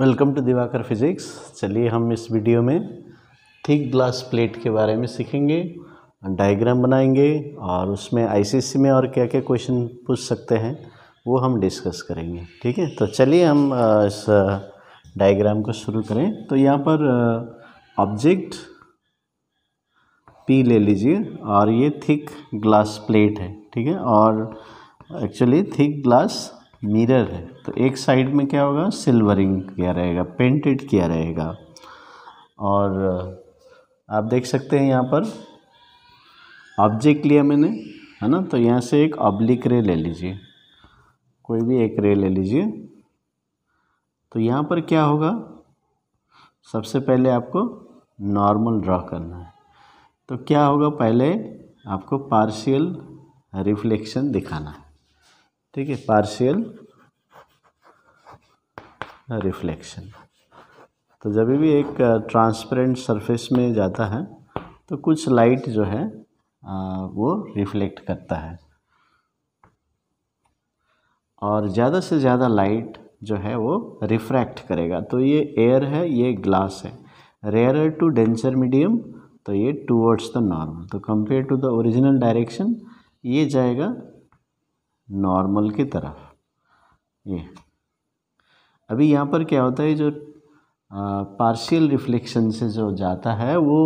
Welcome to Diwakar physics चलिए हम इस वीडियो में थिक ग्लास प्लेट के बारे में सीखेंगे डायग्राम बनाएंगे और उसमें आईसीसी में और क्या क्या क्वेश्चन पूछ सकते हैं वो हम डिस्कस करेंगे ठीक है तो चलिए हम इस डायग्राम को शुरू करें तो यहाँ पर ऑब्जेक्ट पी ले लीजिए और ये थिक ग्लास प्लेट है ठीक है और एक्चुअली थिक ग्लास मिरर है तो एक साइड में क्या होगा सिल्वरिंग किया रहेगा पेंटेड किया रहेगा और आप देख सकते हैं यहाँ पर ऑब्जेक्ट लिया मैंने है ना तो यहाँ से एक ऑब्लिक रे ले लीजिए कोई भी एक रे ले लीजिए तो यहाँ पर क्या होगा सबसे पहले आपको नॉर्मल ड्रॉ करना है तो क्या होगा पहले आपको पार्शियल रिफ्लेक्शन दिखाना है ठीक है पार्शियल रिफ्लेक्शन तो जब भी एक ट्रांसपेरेंट सरफेस में जाता है तो कुछ लाइट जो है वो रिफ्लेक्ट करता है और ज़्यादा से ज़्यादा लाइट जो है वो रिफ्रैक्ट करेगा तो ये एयर है ये ग्लास है रेयर टू डेंसर मीडियम तो ये टूवर्ड्स द नॉर्मल तो compare to the original direction ये जाएगा नॉर्मल की तरफ ये अभी यहाँ पर क्या होता है जो पार्शियल रिफ्लेक्शन से जो जाता है वो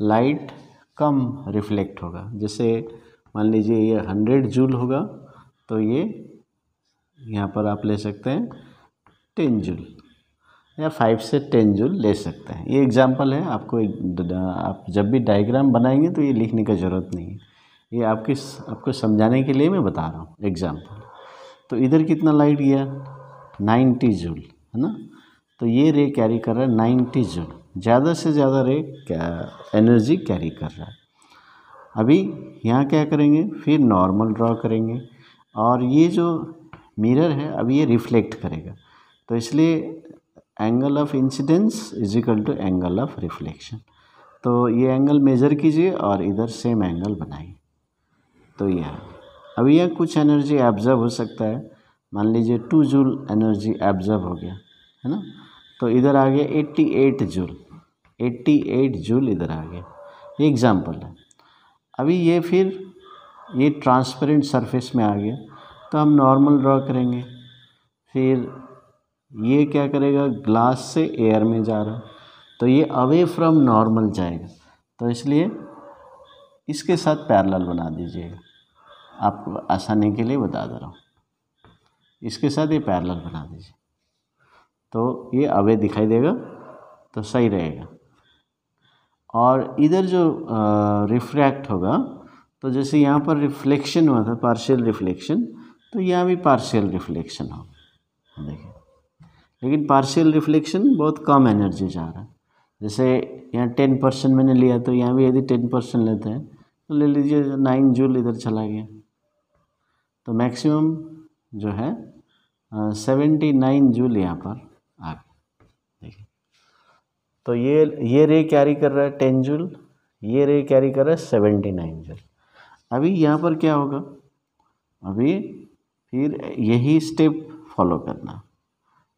लाइट कम रिफ्लेक्ट होगा जैसे मान लीजिए ये हंड्रेड जूल होगा तो ये यहाँ पर आप ले सकते हैं टेन जूल या फाइव से टेन जूल ले सकते हैं ये एग्जांपल है आपको एक, आप जब भी डायग्राम बनाएंगे तो ये लिखने का ज़रूरत नहीं है ये आपके आपको समझाने के लिए मैं बता रहा हूँ एग्जाम्पल तो इधर कितना लाइट गया नाइन्टी जूल है ना तो ये रे कैरी कर रहा है नाइन्टी जूल ज़्यादा से ज़्यादा रे क्या एनर्जी कैरी कर रहा है अभी यहाँ क्या करेंगे फिर नॉर्मल ड्रॉ करेंगे और ये जो मिरर है अब ये रिफ्लेक्ट करेगा तो इसलिए angle of incidence is equal to angle of reflection तो ये एंगल मेज़र कीजिए और इधर सेम एंगल बनाइए तो यह अब यह कुछ एनर्जी एब्जर्व हो सकता है मान लीजिए टू जूल एनर्जी एब्जर्व हो गया है ना तो इधर आ गया eighty eight joule eighty eight joule इधर आ गया ये एग्ज़ाम्पल है अभी ये फिर ये ट्रांसपेरेंट सरफेस में आ गया तो हम नॉर्मल ड्रॉ करेंगे फिर ये क्या करेगा ग्लास से एयर में जा रहा तो ये अवे फ्रॉम नॉर्मल जाएगा तो इसलिए इसके साथ पैरेलल बना दीजिएगा आपको आसानी के लिए बता दे रहा हूँ इसके साथ ये पैरलर बना दीजिए तो ये अवे दिखाई देगा तो सही रहेगा और इधर जो रिफ्रैक्ट होगा तो जैसे यहाँ पर रिफ्लेक्शन हुआ था पार्शियल रिफ्लेक्शन तो यहाँ भी पार्शियल रिफ्लेक्शन होगा देखिए लेकिन पार्शियल रिफ्लेक्शन बहुत कम एनर्जी जा रहा है जैसे यहाँ टेन परसेंट मैंने लिया तो यहाँ भी यदि टेन परसेंट लेते हैं तो ले लीजिए नाइन जूल इधर चला गया तो मैक्सिमम जो है सेवेंटी नाइन जूल यहाँ पर आ गया देखिए तो ये ये रे कैरी कर रहा है टेन जूल ये रे कैरी कर रहा है सेवेंटी नाइन जूल अभी यहाँ पर क्या होगा अभी फिर यही स्टेप फॉलो करना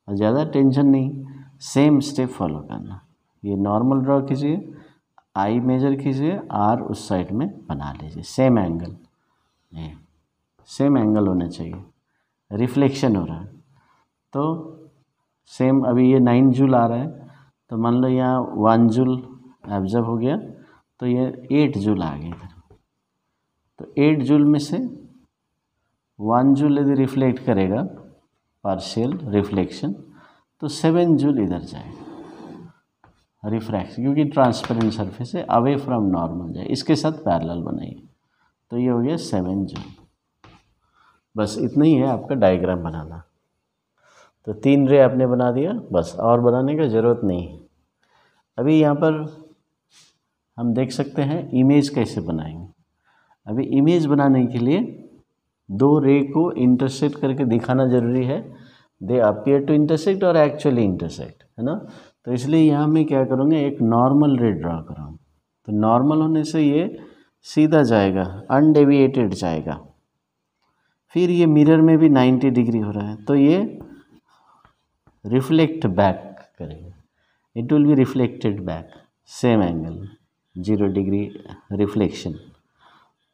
और ज़्यादा टेंशन नहीं सेम स्टेप फॉलो करना ये नॉर्मल ड्रॉ कीजिए आई मेजर कीजिए आर उस साइड में बना लीजिए सेम एंगल ये सेम एंगल होना चाहिए रिफ्लेक्शन हो रहा है तो सेम अभी ये नाइन जूल आ रहा है तो मान लो यहाँ वन जूल एब्जर्व हो गया तो ये एट जूल आ गया इधर तो एट जूल में से वन जूल यदि रिफ्लेक्ट करेगा पार्शियल रिफ्लेक्शन तो सेवन जूल इधर जाएगा रिफ्रैक्शन क्योंकि ट्रांसपेरेंट सरफेस है अवे फ्रॉम नॉर्मल जाए इसके साथ पैरेलल बनाइए तो ये हो गया सेवन जूल बस इतना ही है आपका डायग्राम बनाना तो तीन रे आपने बना दिया बस और बनाने का ज़रूरत नहीं है अभी यहाँ पर हम देख सकते हैं इमेज कैसे बनाएंगे अभी इमेज बनाने के लिए दो रे को इंटरसेक्ट करके दिखाना ज़रूरी है दे अपियर टू इंटरसेक्ट और एक्चुअली इंटरसेक्ट है ना तो इसलिए यहाँ मैं क्या करूँगा एक नॉर्मल रे ड्रा कराऊँ तो नॉर्मल होने से ये सीधा जाएगा अनडेविएटेड जाएगा फिर ये मिरर में भी 90 डिग्री हो रहा है तो ये रिफ्लेक्ट बैक करेगा it will be reflected back same angle zero degree reflection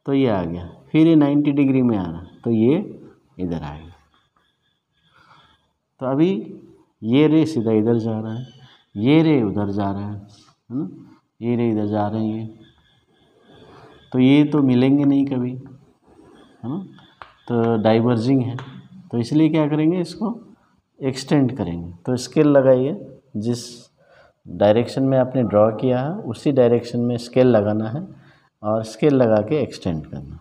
तो ये आ गया फिर ये 90 डिग्री में आ रहा तो ये इधर आ गया तो अभी ये रे सीधा इधर जा रहा है ये रे उधर जा रहा है है ना ये रे इधर जा रहे हैं ये तो ये तो मिलेंगे नहीं कभी है ना तो डाइवर्जिंग है तो इसलिए क्या करेंगे इसको एक्सटेंड करेंगे तो स्केल लगाइए जिस डायरेक्शन में आपने ड्रॉ किया है उसी डायरेक्शन में स्केल लगाना है और स्केल लगा के एक्सटेंड करना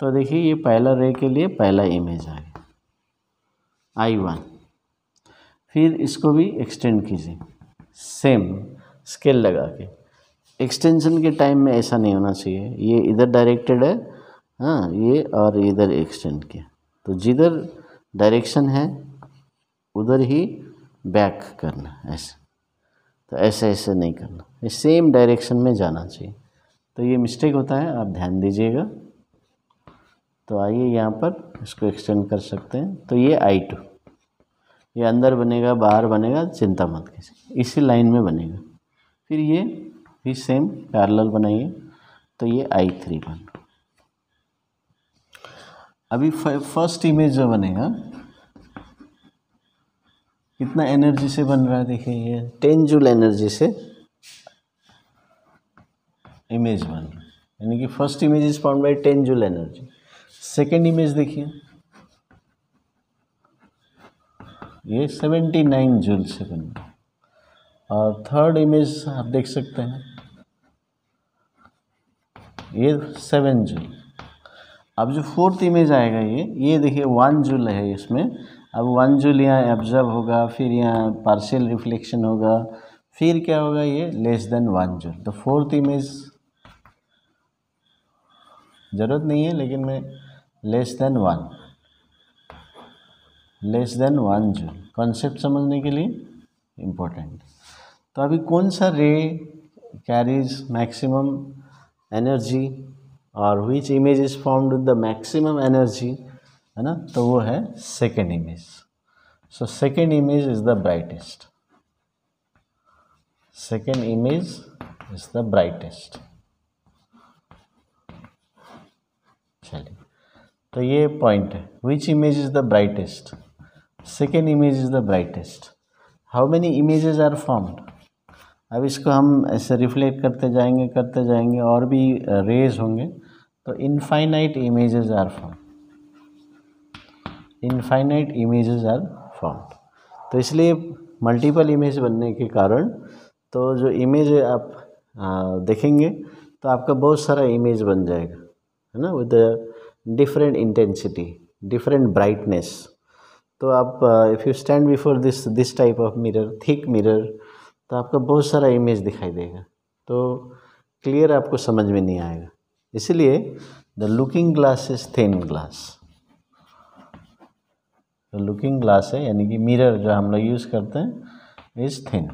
तो देखिए ये पहला रे के लिए पहला इमेज आ गया आई वन फिर इसको भी एक्सटेंड कीजिए सेम स्केल लगा के एक्सटेंशन के टाइम में ऐसा नहीं होना चाहिए ये इधर डायरेक्टेड है हाँ ये और इधर एक्सटेंड किया तो जिधर डायरेक्शन है उधर ही बैक करना ऐसे तो ऐसे ऐसे नहीं करना ये सेम डायरेक्शन में जाना चाहिए तो ये मिस्टेक होता है आप ध्यान दीजिएगा तो आइए यहाँ पर इसको एक्सटेंड कर सकते हैं तो ये आई टू ये अंदर बनेगा बाहर बनेगा चिंता मत कीजिए इसी लाइन में बनेगा फिर ये भी सेम पैरेलल बनाइए तो ये आई थ्री बन अभी फर्स्ट इमेज जो बनेगा हाँ? कितना एनर्जी से बन रहा है देखिए ये टेन जूल एनर्जी से इमेज बन रहा है यानी कि first image is form by ten joule energy second image देखिए ये सेवेंटी नाइन जूल से बन रहा और थर्ड इमेज आप देख सकते हैं ये सेवन जूल अब जो फोर्थ इमेज आएगा ये ये देखिए वन जूल है इसमें अब वन जूल यहाँ एब्जर्व होगा फिर यहाँ पार्शियल रिफ्लेक्शन होगा फिर क्या होगा ये लेस देन वन जूल तो फोर्थ इमेज ज़रूरत नहीं है लेकिन मैं less than one less than one joule concept समझने के लिए इम्पोर्टेंट तो अभी कौन सा रे कैरीज मैक्सिमम एनर्जी और which image is formed with the maximum energy है ना तो वो है second image so second image is the brightest second image is the brightest चलिए तो ये पॉइंट है which image is the brightest second image is the brightest how many images are formed अब इसको हम ऐसे रिफ्लेक्ट करते जाएंगे करते जाएंगे और भी रेज होंगे तो infinite images are form infinite images are form तो इसलिए मल्टीपल इमेज बनने के कारण तो जो इमेज आप देखेंगे तो आपका बहुत सारा इमेज बन जाएगा है ना with different intensity different brightness तो आप if you stand before this this type of mirror thick mirror तो आपका बहुत सारा इमेज दिखाई देगा तो क्लियर आपको समझ में नहीं आएगा इसलिए the looking glass is thin glass the looking glass है यानी कि मिरर जो हम लोग यूज़ करते हैं is thin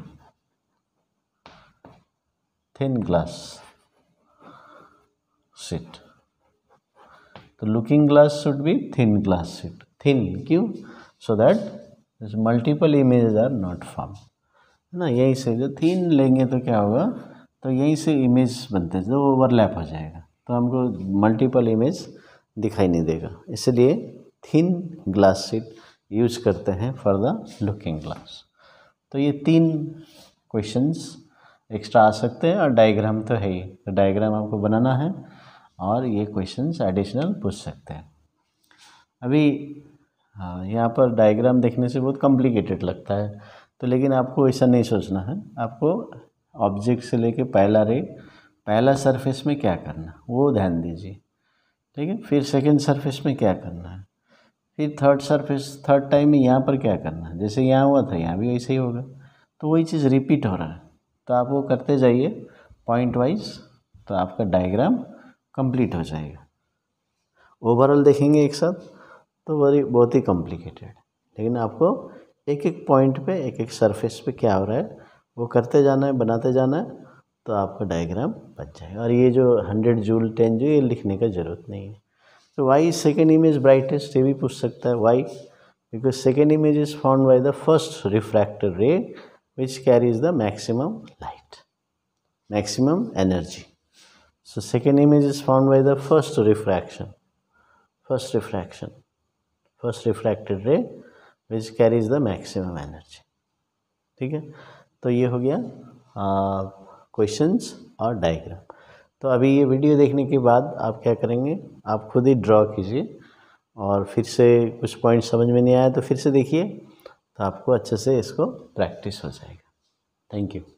thin glass sheet तो looking glass should be thin glass sheet thin क्यों so that multiple images are not form है ना यहीं से जो थीन लेंगे तो क्या होगा तो यहीं से इमेज बनते हैं जो तो ओवरलैप हो जाएगा तो हमको मल्टीपल इमेज दिखाई नहीं देगा इसलिए थिन ग्लास सीट यूज करते हैं फॉर द लुकिंग ग्लास तो ये तीन क्वेश्चंस एक्स्ट्रा आ सकते हैं और डायग्राम तो है ही तो डायग्राम आपको बनाना है और ये क्वेश्चंस एडिशनल पूछ सकते हैं अभी हाँ, यहाँ पर डायग्राम देखने से बहुत कॉम्प्लिकेटेड लगता है तो लेकिन आपको ऐसा नहीं सोचना है आपको ऑब्जेक्ट से लेके पहला रे पहला सरफेस में क्या करना वो ध्यान दीजिए ठीक है फिर सेकंड सरफेस में क्या करना है फिर थर्ड सरफेस थर्ड टाइम में यहाँ पर क्या करना है जैसे यहाँ हुआ था यहाँ भी ऐसे ही होगा तो वही चीज़ रिपीट हो रहा है तो आप वो करते जाइए पॉइंट वाइज तो आपका डायग्राम कंप्लीट हो जाएगा ओवरऑल देखेंगे एक साथ तो वरी बहुत ही कॉम्प्लिकेटेड लेकिन आपको एक एक पॉइंट पे एक एक सरफेस पे क्या हो रहा है वो करते जाना है बनाते जाना है तो आपका डायग्राम बच जाएगा और ये जो हंड्रेड जूल टेन जो ये लिखने का ज़रूरत नहीं है तो वाई सेकेंड इमेज ब्राइटेस्ट ये भी पूछ सकता है why because second image is found by the first refractor ray which carries the maximum light maximum energy so second image is found by the first refraction first refraction first refracted ray which carries the maximum energy ठीक है तो ये हो गया questions और diagram तो अभी ये वीडियो देखने के बाद आप क्या करेंगे आप खुद ही ड्रॉ कीजिए और फिर से कुछ पॉइंट समझ में नहीं आया तो फिर से देखिए तो आपको अच्छे से इसको प्रैक्टिस हो जाएगा थैंक यू